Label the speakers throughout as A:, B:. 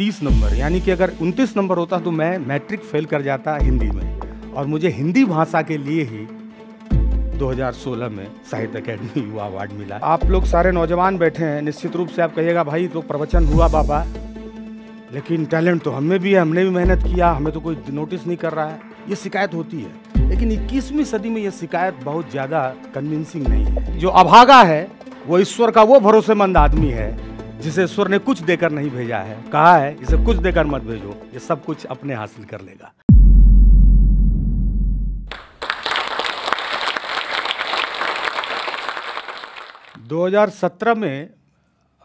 A: तीस नंबर यानी कि अगर उनतीस नंबर होता तो मैं मैट्रिक फेल कर जाता हिंदी में और मुझे हिंदी भाषा के लिए ही 2016 में साहित्य अकेडमी युवा अवार्ड मिला आप लोग सारे नौजवान बैठे हैं निश्चित रूप से आप कहिएगा भाई तो प्रवचन हुआ बाबा लेकिन टैलेंट तो हमें भी है हमने भी मेहनत किया हमें तो कोई नोटिस नहीं कर रहा है ये शिकायत होती है लेकिन इक्कीसवीं सदी में ये शिकायत बहुत ज़्यादा कन्विंसिंग नहीं है जो अभागा है वो ईश्वर का वो भरोसेमंद आदमी है जिसे ईश्वर ने कुछ देकर नहीं भेजा है कहा है इसे कुछ देकर मत भेजो ये सब कुछ अपने हासिल कर लेगा दो हजार सत्रह में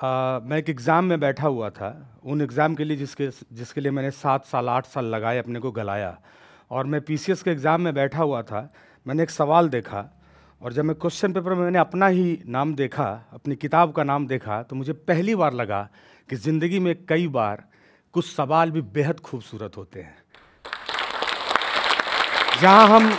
A: आ, मैं एक एग्ज़ाम में बैठा हुआ था उन एग्ज़ाम के लिए जिसके जिसके लिए मैंने सात साल आठ साल लगाए अपने को गलाया और मैं पीसीएस के एग्ज़ाम में बैठा हुआ था मैंने एक सवाल देखा और जब मैं क्वेश्चन पेपर में मैंने अपना ही नाम देखा अपनी किताब का नाम देखा तो मुझे पहली बार लगा कि ज़िंदगी में कई बार कुछ सवाल भी बेहद खूबसूरत होते हैं जहाँ हम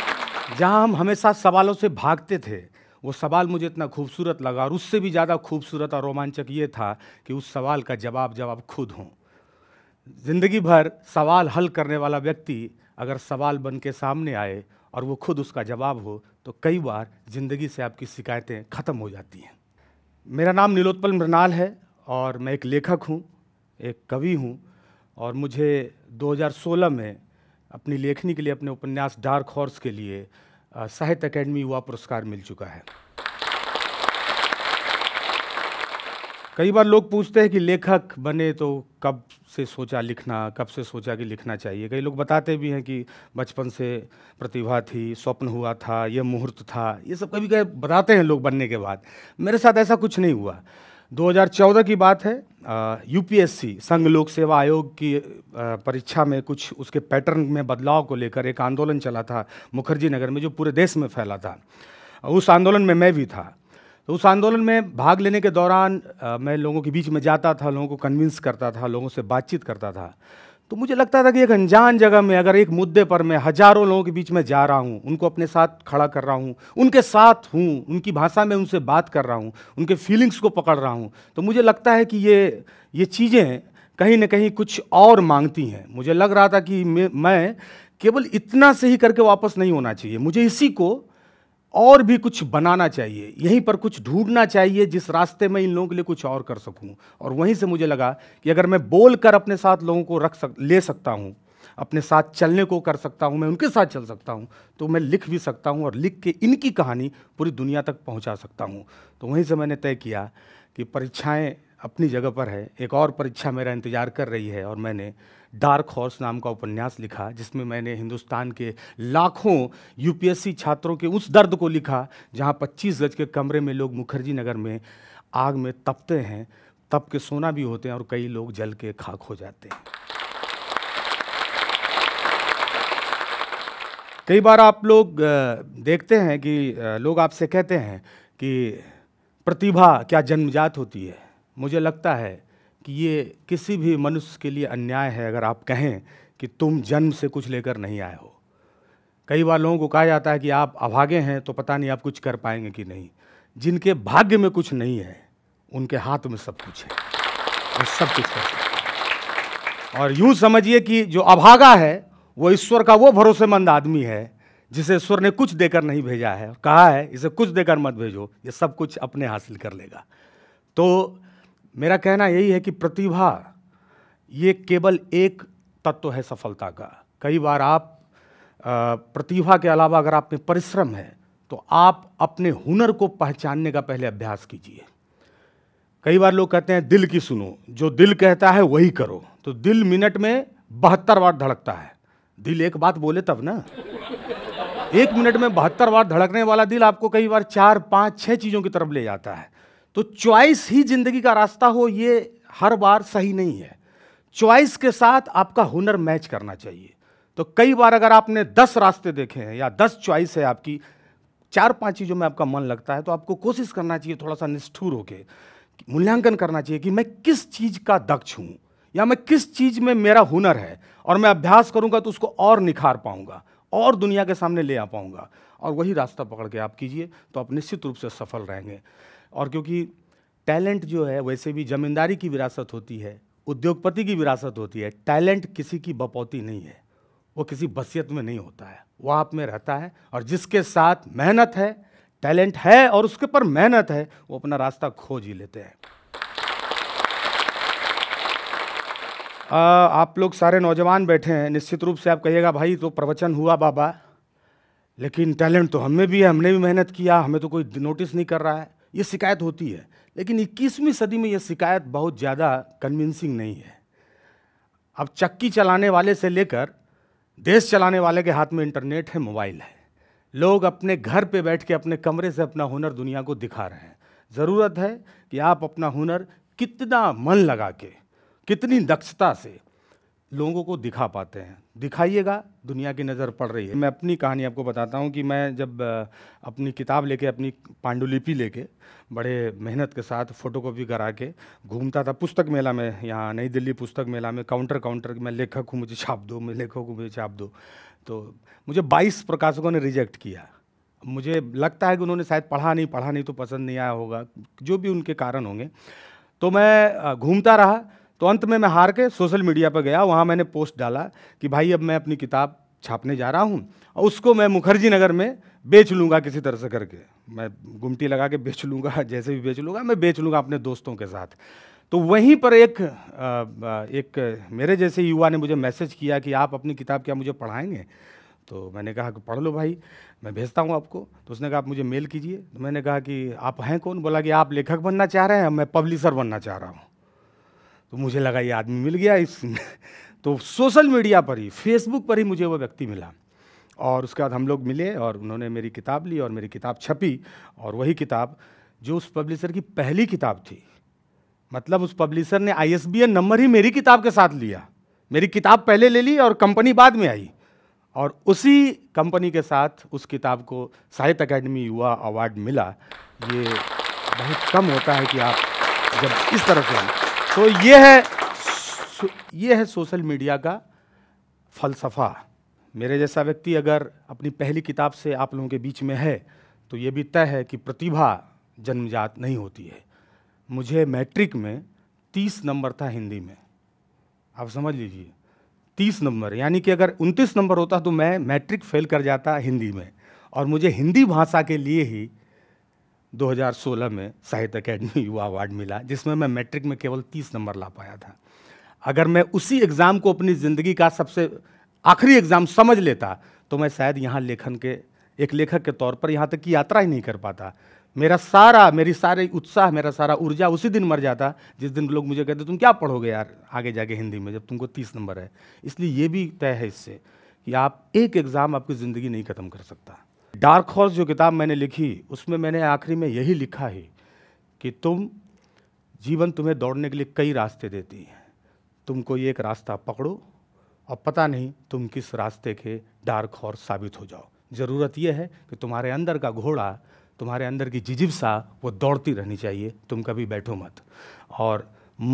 A: जहाँ हम हमेशा सवालों से भागते थे वो सवाल मुझे इतना खूबसूरत लगा और उससे भी ज़्यादा खूबसूरत और रोमांचक ये था कि उस सवाल का जवाब जवाब खुद हों ज़िंदगी भर सवाल हल करने वाला व्यक्ति अगर सवाल बन के सामने आए और वो खुद उसका जवाब हो तो कई बार ज़िंदगी से आपकी शिकायतें ख़त्म हो जाती हैं मेरा नाम नीलोत्पल मृणाल है और मैं एक लेखक हूँ एक कवि हूँ और मुझे 2016 में अपनी लेखनी के लिए अपने उपन्यास डार्क हॉर्स के लिए साहित्य अकेडमी युवा पुरस्कार मिल चुका है कई बार लोग पूछते हैं कि लेखक बने तो कब से सोचा लिखना कब से सोचा कि लिखना चाहिए कई लोग बताते भी हैं कि बचपन से प्रतिभा थी स्वप्न हुआ था यह मुहूर्त था ये सब कभी कभी बताते हैं लोग बनने के बाद मेरे साथ ऐसा कुछ नहीं हुआ 2014 की बात है यूपीएससी संघ लोक सेवा आयोग की परीक्षा में कुछ उसके पैटर्न में बदलाव को लेकर एक आंदोलन चला था मुखर्जी नगर में जो पूरे देश में फैला था उस आंदोलन में मैं भी था तो उस आंदोलन में भाग लेने के दौरान आ, मैं लोगों के बीच में जाता था लोगों को कन्विंस करता था लोगों से बातचीत करता था तो मुझे लगता था कि एक अनजान जगह में अगर एक मुद्दे पर मैं हजारों लोगों के बीच में जा रहा हूँ उनको अपने साथ खड़ा कर रहा हूँ उनके साथ हूँ उनकी भाषा में उनसे बात कर रहा हूँ उनके फीलिंग्स को पकड़ रहा हूँ तो मुझे लगता है कि ये ये चीज़ें कहीं ना कहीं कुछ और मांगती हैं मुझे लग रहा था कि मैं केवल इतना से ही करके वापस नहीं होना चाहिए मुझे इसी को और भी कुछ बनाना चाहिए यहीं पर कुछ ढूंढना चाहिए जिस रास्ते में इन लोगों के लिए कुछ और कर सकूं और वहीं से मुझे लगा कि अगर मैं बोल कर अपने साथ लोगों को रख सक ले सकता हूं अपने साथ चलने को कर सकता हूं मैं उनके साथ चल सकता हूं तो मैं लिख भी सकता हूं और लिख के इनकी कहानी पूरी दुनिया तक पहुंचा सकता हूं तो वहीं से मैंने तय किया कि परीक्षाएं अपनी जगह पर है एक और परीक्षा मेरा इंतज़ार कर रही है और मैंने डार्क हॉर्स नाम का उपन्यास लिखा जिसमें मैंने हिंदुस्तान के लाखों यूपीएससी छात्रों के उस दर्द को लिखा जहाँ 25 गज के कमरे में लोग मुखर्जी नगर में आग में तपते हैं तप के सोना भी होते हैं और कई लोग जल के खाक हो जाते हैं कई बार आप लोग देखते हैं कि लोग आपसे कहते हैं कि प्रतिभा क्या जन्मजात होती है मुझे लगता है कि ये किसी भी मनुष्य के लिए अन्याय है अगर आप कहें कि तुम जन्म से कुछ लेकर नहीं आए हो कई बार लोगों को कहा जाता है कि आप अभागे हैं तो पता नहीं आप कुछ कर पाएंगे कि नहीं जिनके भाग्य में कुछ नहीं है उनके हाथ में सब कुछ है और सब कुछ है और यूं समझिए कि जो अभागा है वो ईश्वर का वो भरोसेमंद आदमी है जिसे ईश्वर ने कुछ देकर नहीं भेजा है कहा है इसे कुछ देकर मत भेजो ये सब कुछ अपने हासिल कर लेगा तो मेरा कहना यही है कि प्रतिभा ये केवल एक तत्व है सफलता का कई बार आप प्रतिभा के अलावा अगर आप में परिश्रम है तो आप अपने हुनर को पहचानने का पहले अभ्यास कीजिए कई बार लोग कहते हैं दिल की सुनो जो दिल कहता है वही करो तो दिल मिनट में बहत्तर बार धड़कता है दिल एक बात बोले तब ना एक मिनट में बहत्तर बार धड़कने वाला दिल आपको कई बार चार पाँच छः चीज़ों की तरफ ले जाता है तो चॉइस ही जिंदगी का रास्ता हो ये हर बार सही नहीं है चॉइस के साथ आपका हुनर मैच करना चाहिए तो कई बार अगर आपने दस रास्ते देखे हैं या दस चॉइस है आपकी चार पांच चीज़ों में आपका मन लगता है तो आपको कोशिश करना चाहिए थोड़ा सा निष्ठुर होकर मूल्यांकन करना चाहिए कि मैं किस चीज़ का दक्ष हूँ या मैं किस चीज़ में मेरा हुनर है और मैं अभ्यास करूँगा तो उसको और निखार पाऊँगा और दुनिया के सामने ले आ पाऊँगा और वही रास्ता पकड़ के आप कीजिए तो आप निश्चित रूप से सफल रहेंगे और क्योंकि टैलेंट जो है वैसे भी ज़मींदारी की विरासत होती है उद्योगपति की विरासत होती है टैलेंट किसी की बपौती नहीं है वो किसी बसियत में नहीं होता है वो आप में रहता है और जिसके साथ मेहनत है टैलेंट है और उसके पर मेहनत है वो अपना रास्ता खोज ही लेते हैं आ, आप लोग सारे नौजवान बैठे हैं निश्चित रूप से आप कहिएगा भाई तो प्रवचन हुआ बाबा लेकिन टैलेंट तो हम में भी है हमने भी मेहनत किया हमें तो कोई नोटिस नहीं कर रहा है ये शिकायत होती है लेकिन 21वीं सदी में ये शिकायत बहुत ज़्यादा कन्विंसिंग नहीं है अब चक्की चलाने वाले से लेकर देश चलाने वाले के हाथ में इंटरनेट है मोबाइल है लोग अपने घर पे बैठ के अपने कमरे से अपना हुनर दुनिया को दिखा रहे हैं ज़रूरत है कि आप अपना हुनर कितना मन लगा के कितनी दक्षता से लोगों को दिखा पाते हैं दिखाइएगा दुनिया की नज़र पड़ रही है मैं अपनी कहानी आपको बताता हूँ कि मैं जब अपनी किताब लेके अपनी पांडुलिपि लेके बड़े मेहनत के साथ फ़ोटोकॉपी करा के घूमता था पुस्तक मेला में यहाँ नई दिल्ली पुस्तक मेला में काउंटर काउंटर मैं लेखक हूँ मुझे छाप दो मैं लेखक हूँ मुझे छाप दो तो मुझे बाईस प्रकाशकों ने रिजेक्ट किया मुझे लगता है कि उन्होंने शायद पढ़ा नहीं पढ़ा नहीं तो पसंद नहीं आया होगा जो भी उनके कारण होंगे तो मैं घूमता रहा तो अंत में मैं हार के सोशल मीडिया पर गया वहाँ मैंने पोस्ट डाला कि भाई अब मैं अपनी किताब छापने जा रहा हूँ और उसको मैं मुखर्जी नगर में बेच लूँगा किसी तरह से करके मैं गुमटी लगा के बेच लूँगा जैसे भी बेच लूँगा मैं बेच लूँगा अपने दोस्तों के साथ तो वहीं पर एक एक मेरे जैसे युवा ने मुझे मैसेज किया कि आप अपनी किताब क्या मुझे पढ़ाएंगे तो मैंने कहा कि पढ़ लो भाई मैं भेजता हूँ आपको तो उसने कहा आप मुझे मेल कीजिए तो मैंने कहा कि आप हैं कौन बोला कि आप लेखक बनना चाह रहे हैं मैं पब्लिशर बनना चाह रहा हूँ तो मुझे लगा ये आदमी मिल गया इस तो सोशल मीडिया पर ही फेसबुक पर ही मुझे वो व्यक्ति मिला और उसके बाद हम लोग मिले और उन्होंने मेरी किताब ली और मेरी किताब छपी और वही किताब जो उस पब्लिशर की पहली किताब थी मतलब उस पब्लिशर ने आई नंबर ही मेरी किताब के साथ लिया मेरी किताब पहले ले ली और कंपनी बाद में आई और उसी कंपनी के साथ उस किताब को साहित्य अकेडमी युवा अवार्ड मिला ये बहुत कम होता है कि आप जब इस तरह से तो ये है ये है सोशल मीडिया का फलसफा मेरे जैसा व्यक्ति अगर अपनी पहली किताब से आप लोगों के बीच में है तो ये भी तय है कि प्रतिभा जन्मजात नहीं होती है मुझे मैट्रिक में तीस नंबर था हिंदी में आप समझ लीजिए तीस नंबर यानी कि अगर उनतीस नंबर होता तो मैं मैट्रिक फेल कर जाता हिंदी में और मुझे हिंदी भाषा के लिए ही 2016 में साहित्य अकेडमी युवा अवार्ड मिला जिसमें मैं मैट्रिक में केवल 30 नंबर ला पाया था अगर मैं उसी एग्ज़ाम को अपनी ज़िंदगी का सबसे आखिरी एग्ज़ाम समझ लेता तो मैं शायद यहाँ लेखन के एक लेखक के तौर पर यहाँ तक की यात्रा ही नहीं कर पाता मेरा सारा मेरी सारे उत्साह मेरा सारा ऊर्जा उसी दिन मर जाता जिस दिन लोग मुझे कहते तुम क्या पढ़ोगे यार आगे जाके हिंदी में जब तुमको तीस नंबर है इसलिए ये भी तय है इससे कि आप एक एग्ज़ाम आपकी ज़िंदगी नहीं ख़त्म कर सकता डार्क हॉर्स जो किताब मैंने लिखी उसमें मैंने आखिरी में यही लिखा है कि तुम जीवन तुम्हें दौड़ने के लिए कई रास्ते देती है तुमको ये एक रास्ता पकड़ो और पता नहीं तुम किस रास्ते के डार्क हॉर्स साबित हो जाओ ज़रूरत यह है कि तुम्हारे अंदर का घोड़ा तुम्हारे अंदर की जिजिबसा वो दौड़ती रहनी चाहिए तुम कभी बैठो मत और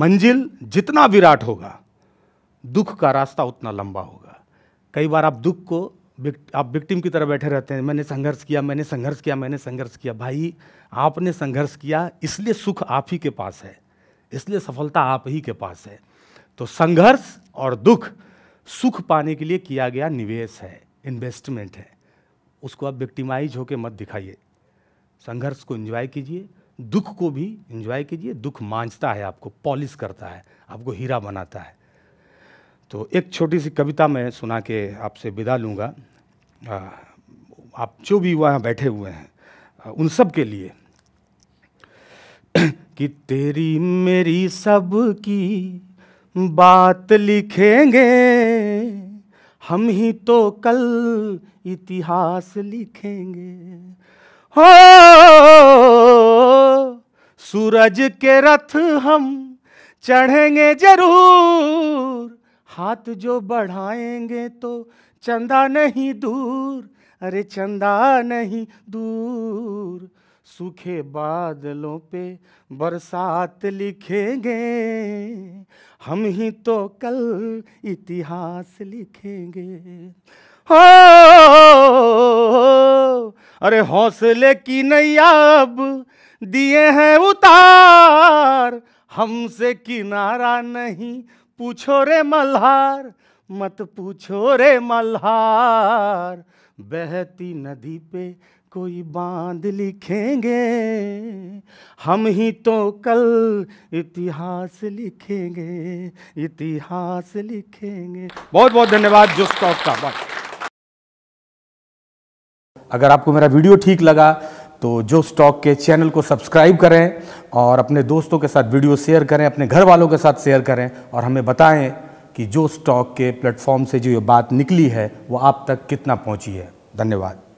A: मंजिल जितना विराट होगा दुख का रास्ता उतना लंबा होगा कई बार आप दुख को आप विक्टिम की तरह बैठे रहते हैं मैंने संघर्ष किया मैंने संघर्ष किया मैंने संघर्ष किया भाई आपने संघर्ष किया इसलिए सुख आप ही के पास है इसलिए सफलता आप ही के पास है तो संघर्ष और दुख सुख पाने के लिए किया गया निवेश है इन्वेस्टमेंट है उसको आप विक्टिमाइज होकर मत दिखाइए संघर्ष को इन्जॉय कीजिए दुख को भी इन्जॉय कीजिए दुख मांझता है आपको पॉलिश करता है आपको हीरा बनाता है तो एक छोटी सी कविता मैं सुना के आपसे विदा लूँगा आप जो भी वहाँ बैठे हुए हैं उन सब के लिए कि तेरी मेरी सब की बात लिखेंगे हम ही तो कल इतिहास लिखेंगे हो सूरज के रथ हम चढ़ेंगे जरूर हाथ जो बढ़ाएंगे तो चंदा नहीं दूर अरे चंदा नहीं दूर सूखे बादलों पे बरसात लिखेंगे हम ही तो कल इतिहास लिखेंगे हो अरे हौसले की नहीं अब दिए हैं उतार हमसे किनारा नहीं पूछो रे मल्हार मत पूछो रे मल्हार बहती नदी पे कोई बांध लिखेंगे हम ही तो कल इतिहास लिखेंगे इतिहास लिखेंगे बहुत बहुत धन्यवाद जो स्टॉक का बहुत अगर आपको मेरा वीडियो ठीक लगा तो जो स्टॉक के चैनल को सब्सक्राइब करें और अपने दोस्तों के साथ वीडियो शेयर करें अपने घर वालों के साथ शेयर करें और हमें बताएं कि जो स्टॉक के प्लेटफॉर्म से जो ये बात निकली है वो आप तक कितना पहुंची है धन्यवाद